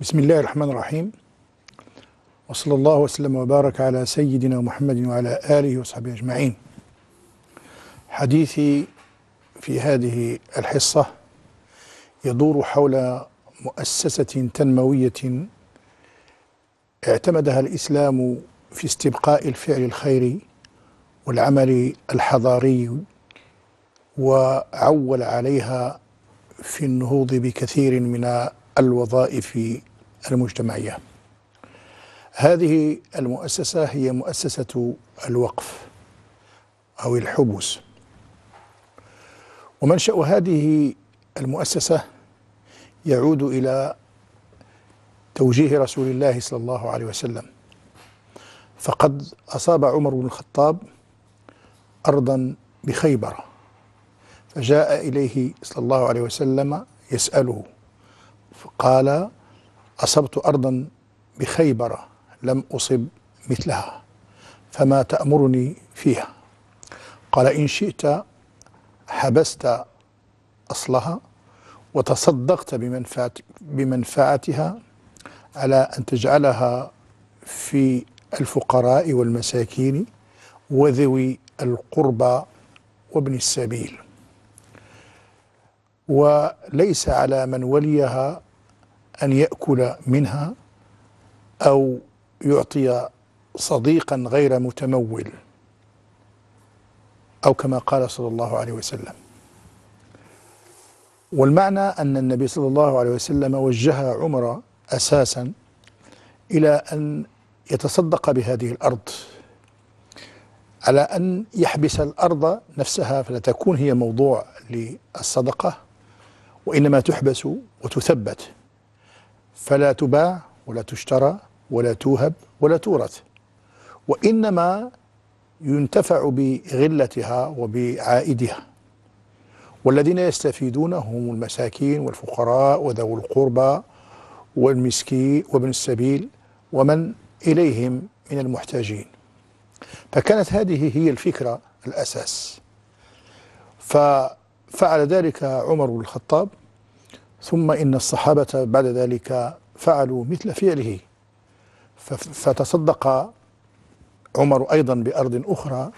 بسم الله الرحمن الرحيم وصلى الله وسلم وبارك على سيدنا محمد وعلى آله وصحبه أجمعين حديثي في هذه الحصة يدور حول مؤسسة تنموية اعتمدها الإسلام في استبقاء الفعل الخيري والعمل الحضاري وعول عليها في النهوض بكثير من الوظائف المجتمعية هذه المؤسسة هي مؤسسة الوقف أو الحبس ومنشأ هذه المؤسسة يعود إلى توجيه رسول الله صلى الله عليه وسلم فقد أصاب عمر بن الخطاب أرضا بخيبر فجاء إليه صلى الله عليه وسلم يسأله فقال أصبت أرضا بخيبر لم أصب مثلها فما تأمرني فيها قال إن شئت حبست أصلها وتصدقت بمنفعتها على أن تجعلها في الفقراء والمساكين وذوي القربى وابن السبيل وليس على من وليها أن يأكل منها أو يعطي صديقا غير متمول أو كما قال صلى الله عليه وسلم والمعنى أن النبي صلى الله عليه وسلم وجه عمر أساسا إلى أن يتصدق بهذه الأرض على أن يحبس الأرض نفسها فلا تكون هي موضوع للصدقة وإنما تحبس وتثبت فلا تباع ولا تشترى ولا توهب ولا تورث وإنما ينتفع بغلتها وبعائدها والذين يستفيدون هم المساكين والفقراء وذوو القربى والمسكين وابن السبيل ومن إليهم من المحتاجين فكانت هذه هي الفكرة الأساس ففعل ذلك عمر بن الخطاب ثم إن الصحابة بعد ذلك فعلوا مثل فعله فتصدق عمر أيضا بأرض أخرى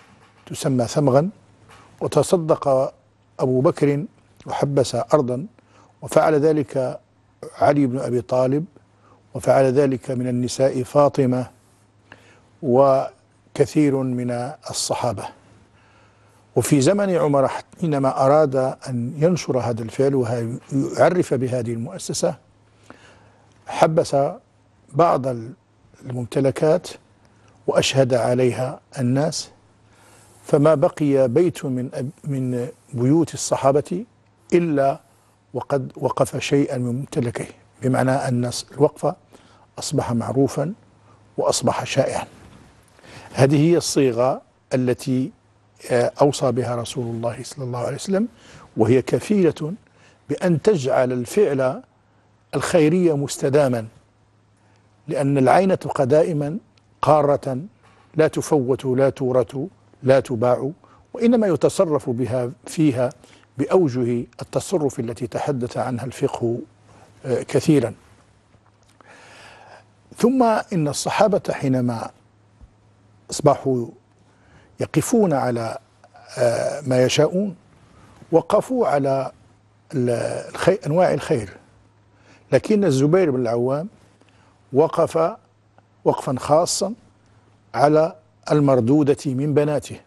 تسمى ثمغا وتصدق أبو بكر وحبس أرضا وفعل ذلك علي بن أبي طالب وفعل ذلك من النساء فاطمة وكثير من الصحابه وفي زمن عمر حينما أراد أن ينشر هذا الفعل ويعرف بهذه المؤسسة حبس بعض الممتلكات وأشهد عليها الناس فما بقي بيت من من بيوت الصحابة إلا وقد وقف شيئا من ممتلكه بمعنى أن الوقفة أصبح معروفا وأصبح شائعا هذه هي الصيغة التي آه، أوصى بها رسول الله صلى الله عليه وسلم وهي كفيلة بأن تجعل الفعل الخيرية مستداما لأن العين تبقى دائما قارة لا تفوت لا تورث لا تباع وإنما يتصرف بها فيها بأوجه التصرف التي تحدث عنها الفقه آه، كثيرا ثم إن الصحابة حينما أصبحوا يقفون على آه، ما يشاءون وقفوا على أنواع الخير لكن الزبير بن العوام وقف وقفا خاصا على المردودة من بناته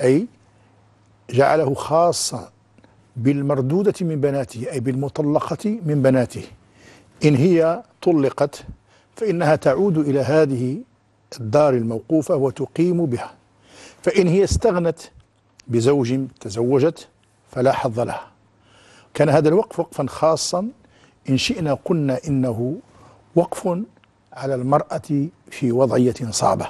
أي جعله خاصا بالمردودة من بناته أي بالمطلقة من بناته إن هي طلقت فإنها تعود إلى هذه الدار الموقوفة وتقيم بها فإن هي استغنت بزوج تزوجت فلا حظ لها كان هذا الوقف وقفا خاصا إن شئنا قلنا إنه وقف على المرأة في وضعية صعبة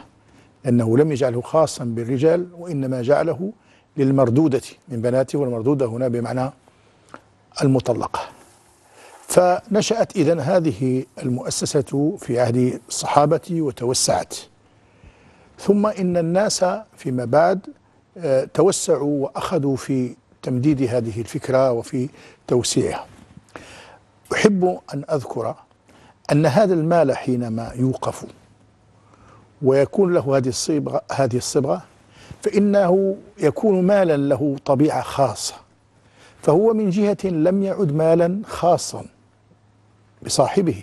لأنه لم يجعله خاصا بالرجال وإنما جعله للمردودة من بناته والمردودة هنا بمعنى المطلقة فنشأت إذن هذه المؤسسة في عهد الصحابة وتوسعت ثم إن الناس فيما بعد آه، توسعوا وأخذوا في تمديد هذه الفكرة وفي توسيعها أحب أن أذكر أن هذا المال حينما يوقف ويكون له هذه الصبغة, هذه الصبغة فإنه يكون مالا له طبيعة خاصة فهو من جهة لم يعد مالا خاصا بصاحبه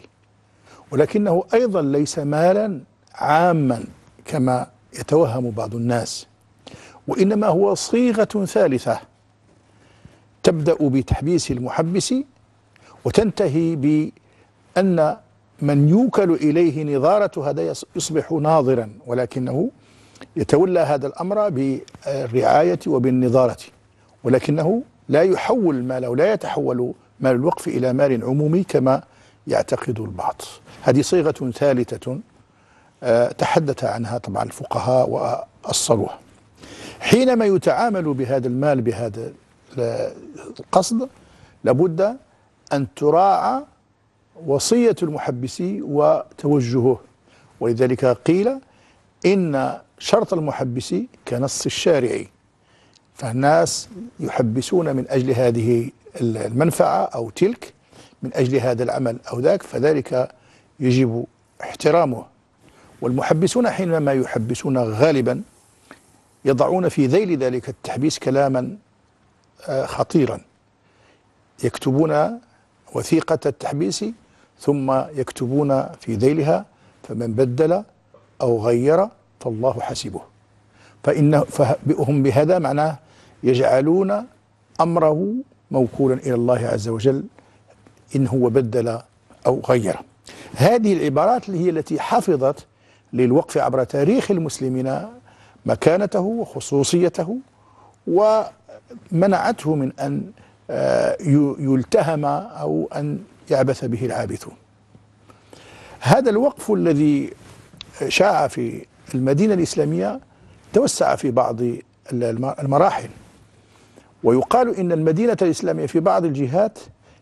ولكنه أيضا ليس مالا عاما كما يتوهم بعض الناس وإنما هو صيغة ثالثة تبدأ بتحبيس المحبس وتنتهي بأن من يوكل إليه نظارة هذا يصبح ناظرا ولكنه يتولى هذا الأمر بالرعاية وبالنظارة ولكنه لا يحول ماله لا يتحول مال الوقف إلى مال عمومي كما يعتقد البعض هذه صيغة ثالثة تحدث عنها طبعا الفقهاء وأصلوها حينما يتعامل بهذا المال بهذا القصد لابد أن تراعى وصية المحبس وتوجهه ولذلك قيل إن شرط المحبس كنص الشارعي فالناس يحبسون من أجل هذه المنفعة أو تلك من أجل هذا العمل أو ذاك فذلك يجب احترامه والمحبسون حينما يحبسون غالبا يضعون في ذيل ذلك التحبيس كلاما آه، خطيرا يكتبون وثيقة التحبيس ثم يكتبون في ذيلها فمن بدل أو غير فالله حسبه فإنه فهم بهذا معناه يجعلون أمره موكولا إلى الله عز وجل إن هو بدل أو غير هذه العبارات اللي هي التي حفظت للوقف عبر تاريخ المسلمين مكانته وخصوصيته ومنعته من أن آه، يلتهم أو أن يعبث به العابثون هذا الوقف الذي آه، شاع في المدينة الإسلامية توسع في بعض المراحل ويقال إن المدينة الإسلامية في بعض الجهات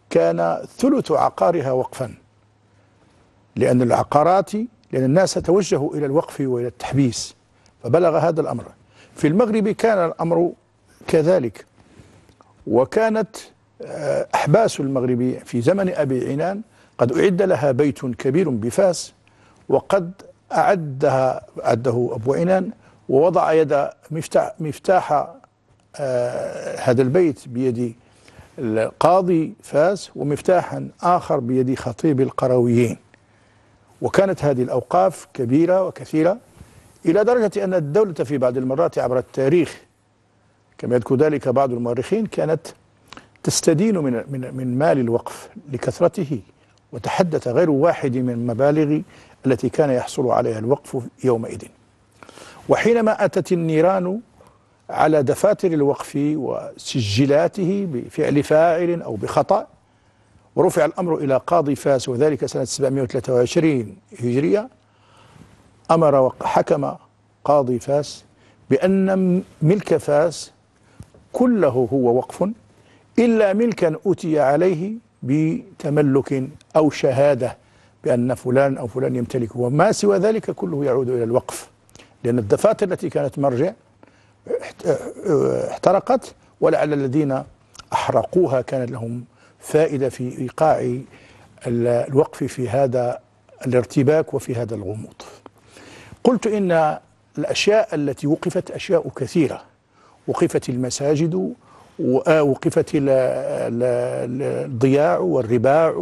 كان ثلث عقارها وقفا لأن العقارات لأن الناس توجهوا إلى الوقف وإلى التحبيس فبلغ هذا الأمر في المغرب كان الأمر كذلك وكانت آه، أحباس المغرب في زمن أبي عنان قد أعد لها بيت كبير بفاس وقد أعدها أعده أبو عنان ووضع يد مفتاح, مفتاح آه، هذا البيت بيد القاضي فاس ومفتاحا آخر بيد خطيب القرويين وكانت هذه الأوقاف كبيرة وكثيرة إلى درجة أن الدولة في بعض المرات عبر التاريخ كما يذكر ذلك بعض المؤرخين كانت تستدين من من من مال الوقف لكثرته وتحدث غير واحد من المبالغ التي كان يحصل عليها الوقف يومئذ وحينما أتت النيران على دفاتر الوقف وسجلاته بفعل فاعل أو بخطأ ورفع الأمر إلى قاضي فاس وذلك سنة 723 هجرية أمر وحكم قاضي فاس بأن ملك فاس كله هو وقف إلا ملكا أتي عليه بتملك أو شهادة بأن فلان أو فلان يمتلك وما سوى ذلك كله يعود إلى الوقف لأن الدفاتر التي كانت مرجع احترقت ولعل الذين أحرقوها كان لهم فائدة في إيقاع الوقف في هذا الارتباك وفي هذا الغموض قلت إن الأشياء التي وقفت أشياء كثيرة وقفت المساجد ووقفت آه، الضياع والرباع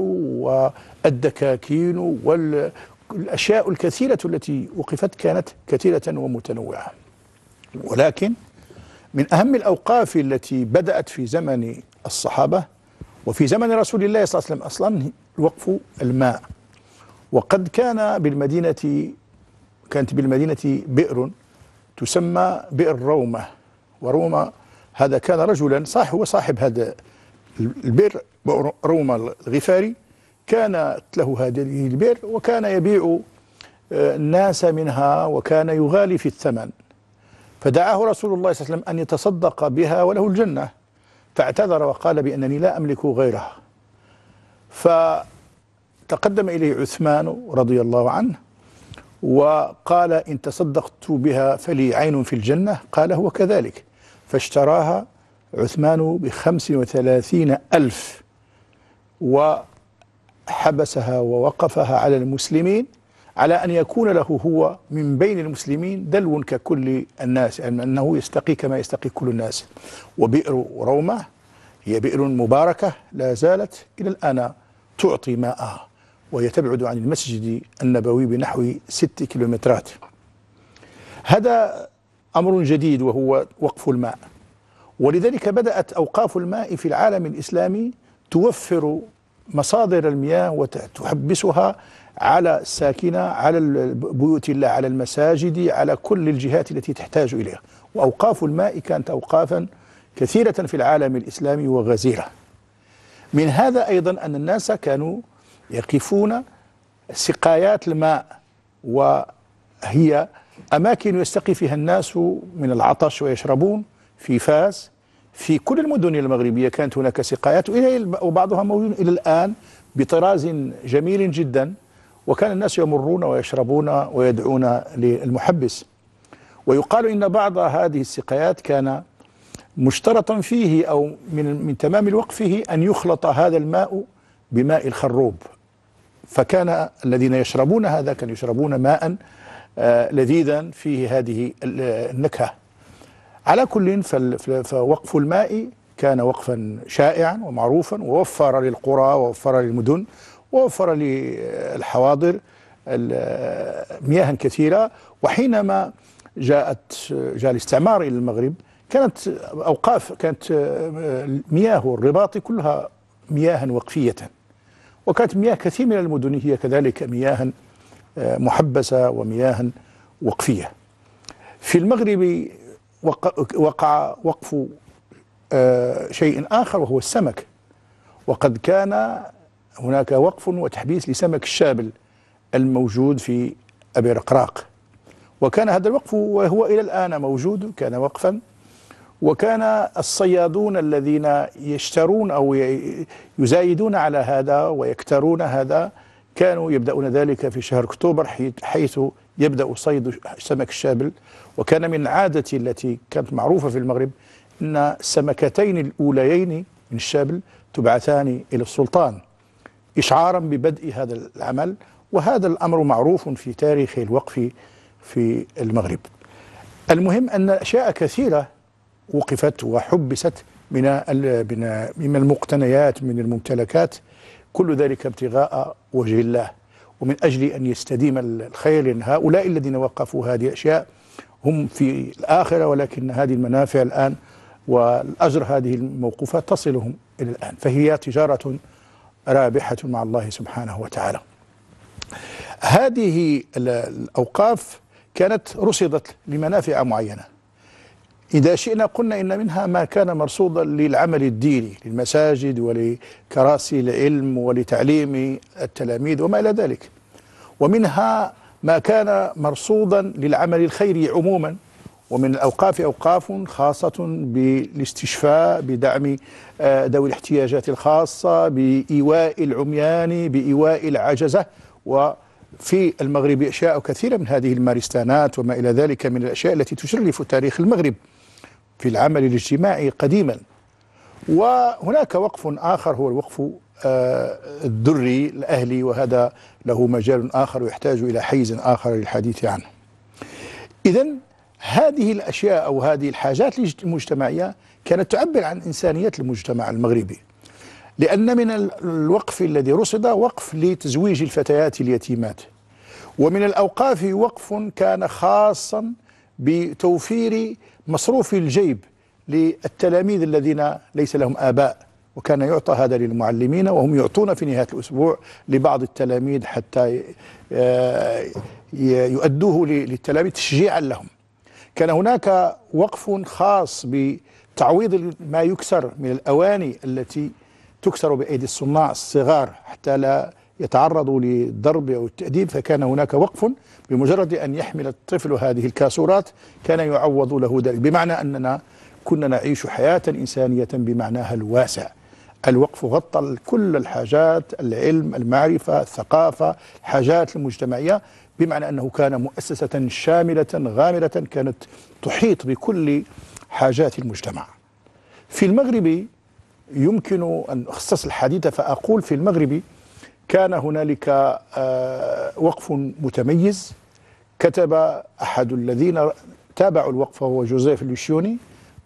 والدكاكين والأشياء الكثيرة التي وقفت كانت كثيرة ومتنوعة ولكن من أهم الأوقاف التي بدأت في زمن الصحابة وفي زمن رسول الله صلى الله عليه وسلم أصلا الوقف الماء وقد كان بالمدينة كانت بالمدينة بئر تسمى بئر رومة ورومة هذا كان رجلا صح هو صاحب هذا البئر رومة الغفاري كانت له هذه البئر وكان يبيع آه، الناس منها وكان يغالي في الثمن فدعاه رسول الله صلى الله عليه وسلم أن يتصدق بها وله الجنة فاعتذر وقال بأنني لا أملك غيرها فتقدم إليه عثمان رضي الله عنه وقال إن تصدقت بها فلي عين في الجنة قال هو كذلك فاشتراها عثمان بخمس وثلاثين ألف وحبسها ووقفها على المسلمين على أن يكون له هو من بين المسلمين دلو ككل الناس يعني أنه يستقي كما يستقي كل الناس وبئر رومة هي بئر مباركة لا زالت إلى الآن تعطي ماءها وهي تبعد عن المسجد النبوي بنحو ست كيلومترات هذا أمر جديد وهو وقف الماء ولذلك بدأت أوقاف الماء في العالم الإسلامي توفر مصادر المياه وتحبسها على الساكنة على بيوت الله على المساجد على كل الجهات التي تحتاج إليها وأوقاف الماء كانت أوقافا كثيرة في العالم الإسلامي وغزيرة من هذا أيضا أن الناس كانوا يقفون سقايات الماء وهي أماكن يستقي فيها الناس من العطش ويشربون في فاس في كل المدن المغربية كانت هناك سقايات وبعضها موجود إلى الآن بطراز جميل جدا وكان الناس يمرون ويشربون ويدعون للمحبس ويقال إن بعض هذه السقايات كان مشترطا فيه أو من, من تمام وقفه أن يخلط هذا الماء بماء الخروب فكان الذين يشربون هذا كانوا يشربون ماء آه، لذيذا فيه هذه النكهة على كل فوقف الماء كان وقفا شائعا ومعروفا ووفر للقرى ووفر للمدن ووفر للحواضر مياها كثيرة وحينما جاءت جاء الاستعمار إلى المغرب كانت أوقاف كانت مياه الرباط كلها مياها وقفية وكانت مياه كثير من المدن هي كذلك مياها محبسة ومياها وقفية في المغرب وقع وقف آه، شيء آخر وهو السمك وقد كان هناك وقف وتحبيس لسمك الشابل الموجود في أبي رقراق وكان هذا الوقف وهو إلى الآن موجود كان وقفا وكان الصيادون الذين يشترون أو يزايدون على هذا ويكترون هذا كانوا يبدأون ذلك في شهر أكتوبر حيث يبدأ صيد سمك الشابل وكان من عادة التي كانت معروفة في المغرب أن السمكتين الأوليين من الشابل تبعثان إلى السلطان إشعارا ببدء هذا العمل وهذا الأمر معروف في تاريخ الوقف في المغرب المهم أن أشياء كثيرة وقفت وحبست من من المقتنيات من الممتلكات كل ذلك ابتغاء وجه الله ومن أجل أن يستديم الخير هؤلاء الذين وقفوا هذه الأشياء هم في الآخرة ولكن هذه المنافع الآن والأجر هذه الموقوفة تصلهم إلى الآن فهي تجارة رابحة مع الله سبحانه وتعالى هذه الأوقاف كانت رصدت لمنافع معينة إذا شئنا قلنا إن منها ما كان مرصودا للعمل الديني للمساجد ولكراسي العلم ولتعليم التلاميذ وما إلى ذلك ومنها ما كان مرصودا للعمل الخيري عموما ومن الأوقاف أوقاف خاصة بالاستشفاء بدعم آه، ذوي الاحتياجات الخاصة بإيواء العميان بإيواء العجزة وفي المغرب أشياء كثيرة من هذه المارستانات وما إلى ذلك من الأشياء التي تشرف تاريخ المغرب في العمل الاجتماعي قديما وهناك وقف آخر هو الوقف آه، الدري الأهلي وهذا له مجال آخر ويحتاج إلى حيز آخر للحديث عنه إذا هذه الأشياء أو هذه الحاجات المجتمعية كانت تعبر عن إنسانية المجتمع المغربي لأن من الوقف الذي رصد وقف لتزويج الفتيات اليتيمات ومن الأوقاف وقف كان خاصا بتوفير مصروف الجيب للتلاميذ الذين ليس لهم آباء وكان يعطى هذا للمعلمين وهم يعطون في نهاية الأسبوع لبعض التلاميذ حتى آه، يؤدوه للتلاميذ تشجيعا لهم كان هناك وقف خاص بتعويض ما يكسر من الأواني التي تكسر بأيدي الصناع الصغار حتى لا يتعرضوا للضرب أو التأديب فكان هناك وقف بمجرد أن يحمل الطفل هذه الكاسورات كان يعوض له ذلك بمعنى أننا كنا نعيش حياة إنسانية بمعناها الواسع الوقف غطى كل الحاجات العلم المعرفة الثقافة الحاجات المجتمعية بمعنى أنه كان مؤسسة شاملة غامرة كانت تحيط بكل حاجات المجتمع في المغرب يمكن أن أخصص الحديث فأقول في المغرب كان هنالك آه، وقف متميز كتب أحد الذين تابعوا الوقف هو جوزيف لوشيوني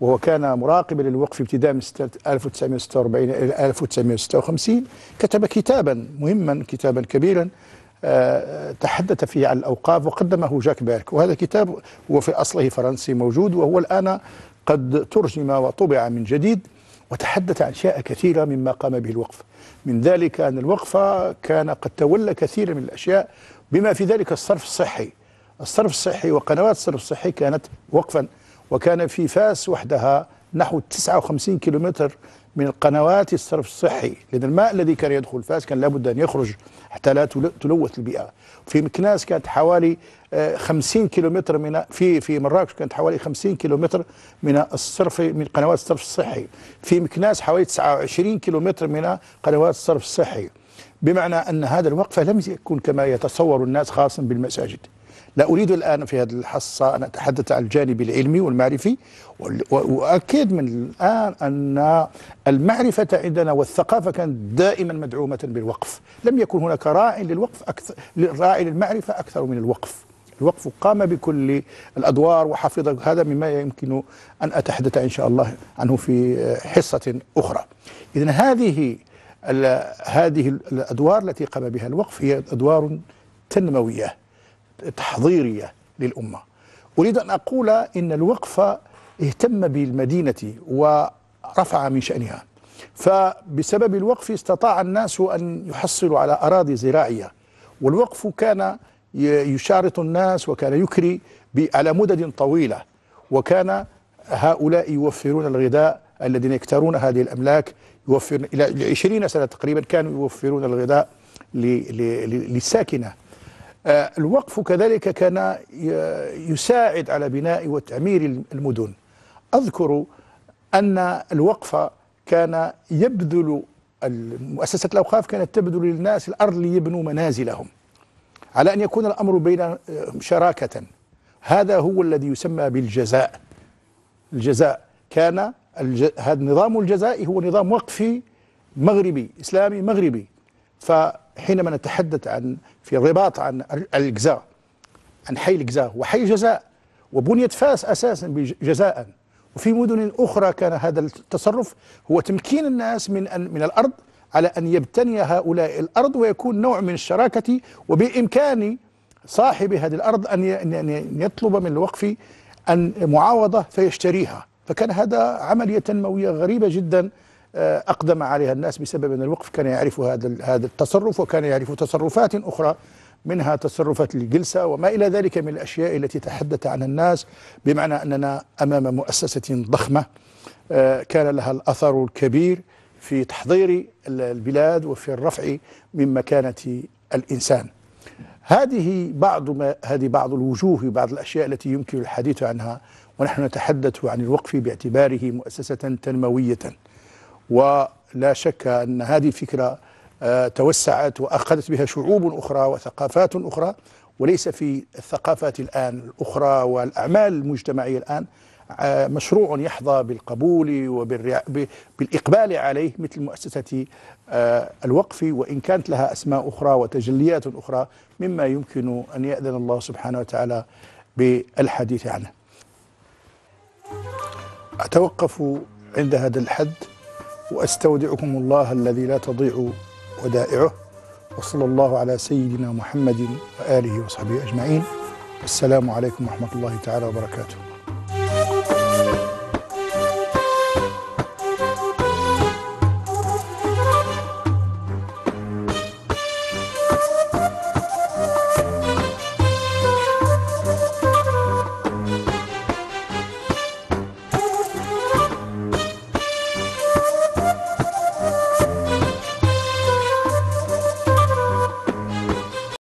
وهو كان مراقبا للوقف ابتداء من 1946 إلى 1956 كتب كتابا مهما كتابا كبيرا تحدث فيه عن الأوقاف وقدمه جاك بيرك وهذا كتاب هو في أصله فرنسي موجود وهو الآن قد ترجم وطبع من جديد وتحدث عن أشياء كثيرة مما قام به الوقف من ذلك أن الوقف كان قد تولى كثير من الأشياء بما في ذلك الصرف الصحي الصرف الصحي وقنوات الصرف الصحي كانت وقفا وكان في فاس وحدها نحو 59 كيلومتر من القنوات الصرف الصحي لأن الماء الذي كان يدخل فاس كان لابد أن يخرج حتى لا تلوث البيئة في مكناس كانت حوالي 50 آه، كيلومتر من في في مراكش كانت حوالي 50 كيلومتر من الصرف من قنوات الصرف الصحي في مكناس حوالي 29 كيلومتر من قنوات الصرف الصحي بمعنى أن هذا الوقفة لم يكن كما يتصور الناس خاصا بالمساجد لا أريد الآن في هذه الحصة أن أتحدث عن الجانب العلمي والمعرفي وأؤكد من الآن أن المعرفة عندنا والثقافة كانت دائما مدعومة بالوقف لم يكن هناك راعي للوقف أكثر راعي للمعرفة أكثر من الوقف الوقف قام بكل الأدوار وحفظ هذا مما يمكن أن أتحدث إن شاء الله عنه في حصة أخرى إذا هذه هذه الأدوار التي قام بها الوقف هي أدوار تنموية تحضيرية للأمة أريد أن أقول إن الوقف اهتم بالمدينة ورفع من شأنها فبسبب الوقف استطاع الناس أن يحصلوا على أراضي زراعية والوقف كان يشارط الناس وكان يكري على مدد طويلة وكان هؤلاء يوفرون الغذاء الذين يكترون هذه الأملاك يوفر إلى 20 سنة تقريبا كانوا يوفرون الغذاء للساكنة آه، الوقف كذلك كان يساعد على بناء وتعمير المدن أذكر أن الوقف كان يبذل مؤسسة الأوقاف كانت تبذل للناس الأرض ليبنوا منازلهم على أن يكون الأمر بين آه، شراكة هذا هو الذي يسمى بالجزاء الجزاء كان الج... هذا نظام الجزاء هو نظام وقفي مغربي إسلامي مغربي ف حينما نتحدث عن في الرباط عن الجزاء عن حي الجزاء وحي جزاء وبنيت فاس أساسا جزاء وفي مدن أخرى كان هذا التصرف هو تمكين الناس من أن من الأرض على أن يبتني هؤلاء الأرض ويكون نوع من الشراكة وبإمكان صاحب هذه الأرض أن يطلب من الوقف أن معاوضة فيشتريها فكان هذا عملية تنموية غريبة جدا آه، أقدم عليها الناس بسبب أن الوقف كان يعرف هذا هذا التصرف وكان يعرف تصرفات أخرى منها تصرفات الجلسة وما إلى ذلك من الأشياء التي تحدث عنها الناس بمعنى أننا أمام مؤسسة ضخمة آه، كان لها الأثر الكبير في تحضير البلاد وفي الرفع من مكانة الإنسان هذه بعض ما هذه بعض الوجوه وبعض الاشياء التي يمكن الحديث عنها ونحن نتحدث عن الوقف باعتباره مؤسسه تنمويه ولا شك أن هذه الفكرة آه، توسعت وأخذت بها شعوب أخرى وثقافات أخرى وليس في الثقافات الآن الأخرى والأعمال المجتمعية الآن آه، مشروع يحظى بالقبول وبالإقبال عليه مثل مؤسسة آه، الوقف وإن كانت لها أسماء أخرى وتجليات أخرى مما يمكن أن يأذن الله سبحانه وتعالى بالحديث عنه أتوقف عند هذا الحد واستودعكم الله الذي لا تضيع ودائعه وصلى الله على سيدنا محمد واله وصحبه اجمعين والسلام عليكم ورحمه الله تعالى وبركاته